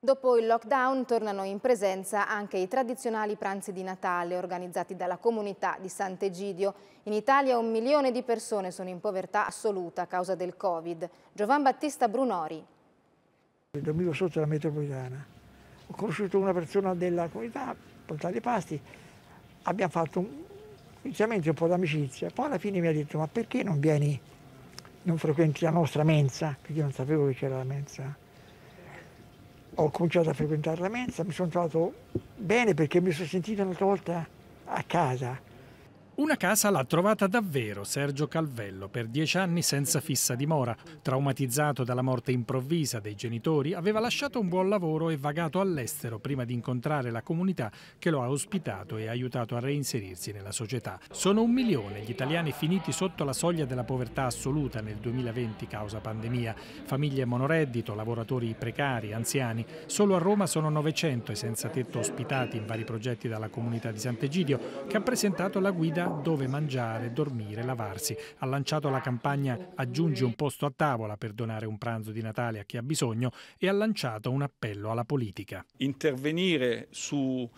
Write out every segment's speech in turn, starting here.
Dopo il lockdown tornano in presenza anche i tradizionali pranzi di Natale organizzati dalla comunità di Sant'Egidio. In Italia un milione di persone sono in povertà assoluta a causa del Covid. Giovan Battista Brunori. Dormivo sotto la metropolitana. Ho conosciuto una persona della comunità, portato i pasti. Abbiamo fatto un, inizialmente un po' d'amicizia. Poi alla fine mi ha detto ma perché non vieni, non frequenti la nostra mensa? Perché io non sapevo che c'era la mensa ho cominciato a frequentare la mensa, mi sono trovato bene perché mi sono sentito una volta a casa una casa l'ha trovata davvero Sergio Calvello, per dieci anni senza fissa dimora. Traumatizzato dalla morte improvvisa dei genitori, aveva lasciato un buon lavoro e vagato all'estero prima di incontrare la comunità che lo ha ospitato e aiutato a reinserirsi nella società. Sono un milione gli italiani finiti sotto la soglia della povertà assoluta nel 2020 causa pandemia. Famiglie monoreddito, lavoratori precari, anziani. Solo a Roma sono 900 e senza tetto ospitati in vari progetti dalla comunità di Sant'Egidio, che ha presentato la guida dove mangiare, dormire, lavarsi. Ha lanciato la campagna Aggiungi un posto a tavola per donare un pranzo di Natale a chi ha bisogno e ha lanciato un appello alla politica. Intervenire sui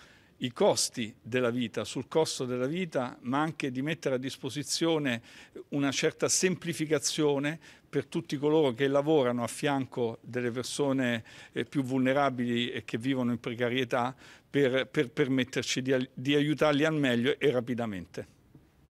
costi della vita, sul costo della vita, ma anche di mettere a disposizione una certa semplificazione per tutti coloro che lavorano a fianco delle persone eh, più vulnerabili e che vivono in precarietà per, per permetterci di, di aiutarli al meglio e rapidamente.